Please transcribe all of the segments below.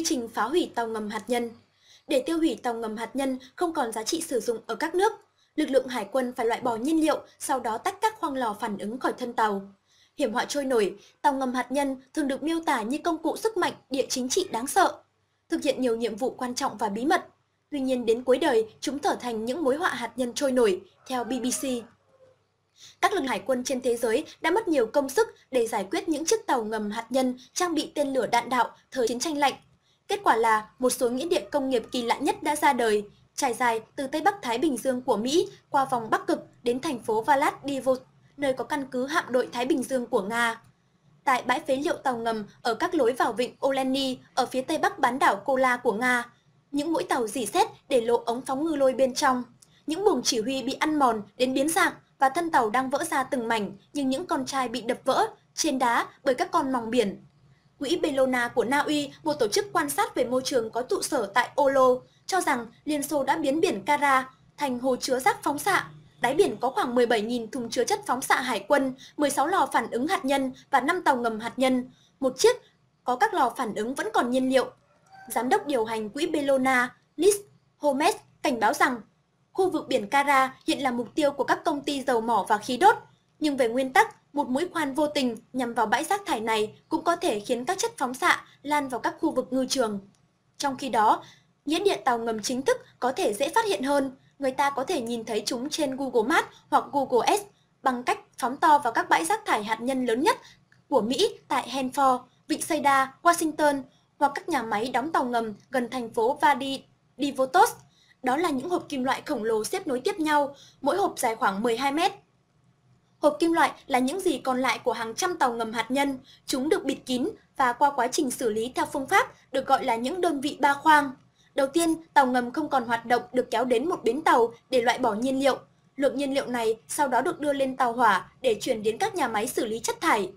quy trình phá hủy tàu ngầm hạt nhân. Để tiêu hủy tàu ngầm hạt nhân không còn giá trị sử dụng ở các nước, lực lượng hải quân phải loại bỏ nhiên liệu, sau đó tách các khoang lò phản ứng khỏi thân tàu. Hiểm họa trôi nổi, tàu ngầm hạt nhân thường được miêu tả như công cụ sức mạnh địa chính trị đáng sợ, thực hiện nhiều nhiệm vụ quan trọng và bí mật. Tuy nhiên đến cuối đời, chúng trở thành những mối họa hạt nhân trôi nổi, theo BBC. Các lực hải quân trên thế giới đã mất nhiều công sức để giải quyết những chiếc tàu ngầm hạt nhân trang bị tên lửa đạn đạo thời chiến tranh lạnh Kết quả là một số nghĩa địa công nghiệp kỳ lạ nhất đã ra đời, trải dài từ Tây Bắc Thái Bình Dương của Mỹ qua vòng Bắc Cực đến thành phố Vladivo, nơi có căn cứ hạm đội Thái Bình Dương của Nga. Tại bãi phế liệu tàu ngầm ở các lối vào vịnh Oleni ở phía tây bắc bán đảo Kola của Nga, những mũi tàu dỉ xét để lộ ống phóng ngư lôi bên trong. Những buồng chỉ huy bị ăn mòn đến biến dạng và thân tàu đang vỡ ra từng mảnh, nhưng những con trai bị đập vỡ trên đá bởi các con mòng biển Quỹ Bellona của Na Uy, một tổ chức quan sát về môi trường có trụ sở tại Olo, cho rằng Liên Xô đã biến biển Kara thành hồ chứa rác phóng xạ. Đáy biển có khoảng 17.000 thùng chứa chất phóng xạ hải quân, 16 lò phản ứng hạt nhân và 5 tàu ngầm hạt nhân. Một chiếc có các lò phản ứng vẫn còn nhiên liệu. Giám đốc điều hành quỹ Bellona, Liz Holmes cảnh báo rằng khu vực biển Kara hiện là mục tiêu của các công ty dầu mỏ và khí đốt. Nhưng về nguyên tắc, một mũi khoan vô tình nhằm vào bãi rác thải này cũng có thể khiến các chất phóng xạ lan vào các khu vực ngư trường. Trong khi đó, nghĩa điện tàu ngầm chính thức có thể dễ phát hiện hơn. Người ta có thể nhìn thấy chúng trên Google Maps hoặc Google Earth bằng cách phóng to vào các bãi rác thải hạt nhân lớn nhất của Mỹ tại Hanford, Vịnh Sayda, Washington hoặc các nhà máy đóng tàu ngầm gần thành phố Vadi Divotos. Đó là những hộp kim loại khổng lồ xếp nối tiếp nhau, mỗi hộp dài khoảng 12 mét. Hộp kim loại là những gì còn lại của hàng trăm tàu ngầm hạt nhân. Chúng được bịt kín và qua quá trình xử lý theo phương pháp được gọi là những đơn vị ba khoang. Đầu tiên, tàu ngầm không còn hoạt động được kéo đến một bến tàu để loại bỏ nhiên liệu. Lượng nhiên liệu này sau đó được đưa lên tàu hỏa để chuyển đến các nhà máy xử lý chất thải.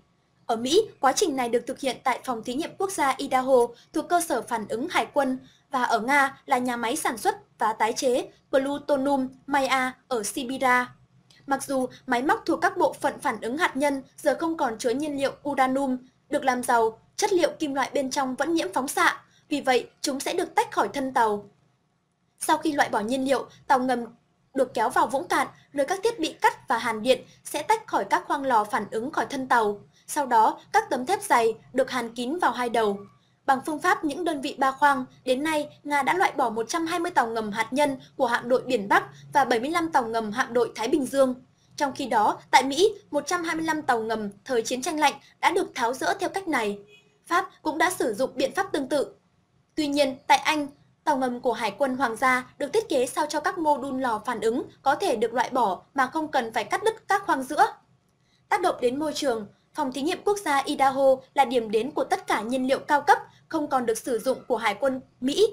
Ở Mỹ, quá trình này được thực hiện tại Phòng Thí nghiệm Quốc gia Idaho thuộc cơ sở phản ứng hải quân và ở Nga là nhà máy sản xuất và tái chế plutonium Maya ở Siberia. Mặc dù máy móc thuộc các bộ phận phản ứng hạt nhân giờ không còn chứa nhiên liệu uranium, được làm giàu, chất liệu kim loại bên trong vẫn nhiễm phóng xạ, vì vậy chúng sẽ được tách khỏi thân tàu. Sau khi loại bỏ nhiên liệu, tàu ngầm được kéo vào vũng cạn nơi các thiết bị cắt và hàn điện sẽ tách khỏi các khoang lò phản ứng khỏi thân tàu. Sau đó, các tấm thép dày được hàn kín vào hai đầu. Bằng phương pháp những đơn vị ba khoang, đến nay Nga đã loại bỏ 120 tàu ngầm hạt nhân của hạm đội Biển Bắc và 75 tàu ngầm hạm đội Thái Bình Dương. Trong khi đó, tại Mỹ, 125 tàu ngầm thời chiến tranh lạnh đã được tháo rỡ theo cách này. Pháp cũng đã sử dụng biện pháp tương tự. Tuy nhiên, tại Anh, tàu ngầm của Hải quân Hoàng gia được thiết kế sao cho các mô đun lò phản ứng có thể được loại bỏ mà không cần phải cắt đứt các khoang giữa. Tác động đến môi trường, Phòng thí nghiệm quốc gia Idaho là điểm đến của tất cả nhiên liệu cao cấp không còn được sử dụng của Hải quân Mỹ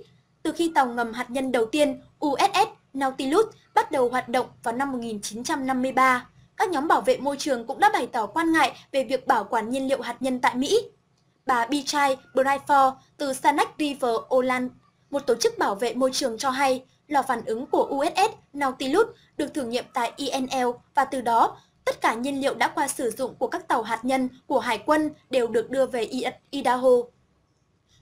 từ khi tàu ngầm hạt nhân đầu tiên USS Nautilus bắt đầu hoạt động vào năm 1953. Các nhóm bảo vệ môi trường cũng đã bày tỏ quan ngại về việc bảo quản nhiên liệu hạt nhân tại Mỹ. Bà Bichai Brightford từ Sanak River Oland, một tổ chức bảo vệ môi trường cho hay lò phản ứng của USS Nautilus được thử nghiệm tại INL e và từ đó cả nhiên liệu đã qua sử dụng của các tàu hạt nhân của Hải quân đều được đưa về Idaho.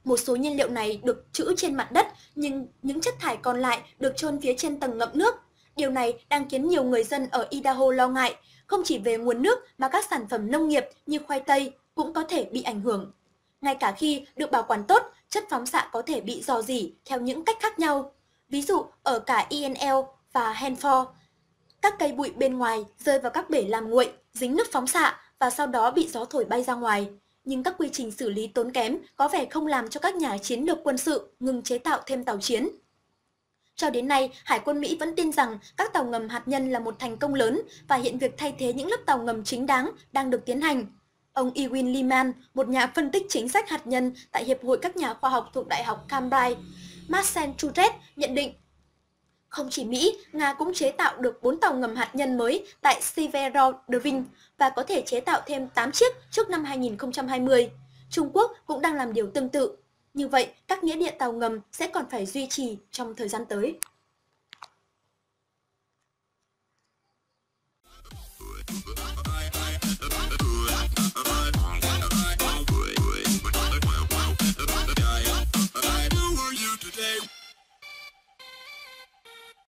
Một số nhiên liệu này được trữ trên mặt đất, nhưng những chất thải còn lại được chôn phía trên tầng ngậm nước. Điều này đang khiến nhiều người dân ở Idaho lo ngại, không chỉ về nguồn nước mà các sản phẩm nông nghiệp như khoai tây cũng có thể bị ảnh hưởng. Ngay cả khi được bảo quản tốt, chất phóng xạ có thể bị dò dỉ theo những cách khác nhau. Ví dụ, ở cả INL e và Hanford, các cây bụi bên ngoài rơi vào các bể làm nguội, dính nước phóng xạ và sau đó bị gió thổi bay ra ngoài. Nhưng các quy trình xử lý tốn kém có vẻ không làm cho các nhà chiến lược quân sự ngừng chế tạo thêm tàu chiến. Cho đến nay, Hải quân Mỹ vẫn tin rằng các tàu ngầm hạt nhân là một thành công lớn và hiện việc thay thế những lớp tàu ngầm chính đáng đang được tiến hành. Ông Ewin Lehman, một nhà phân tích chính sách hạt nhân tại Hiệp hội các nhà khoa học thuộc Đại học Cambridge, Massachusetts nhận định không chỉ Mỹ, Nga cũng chế tạo được 4 tàu ngầm hạt nhân mới tại Severodvinsk và có thể chế tạo thêm 8 chiếc trước năm 2020. Trung Quốc cũng đang làm điều tương tự. Như vậy, các nghĩa địa tàu ngầm sẽ còn phải duy trì trong thời gian tới.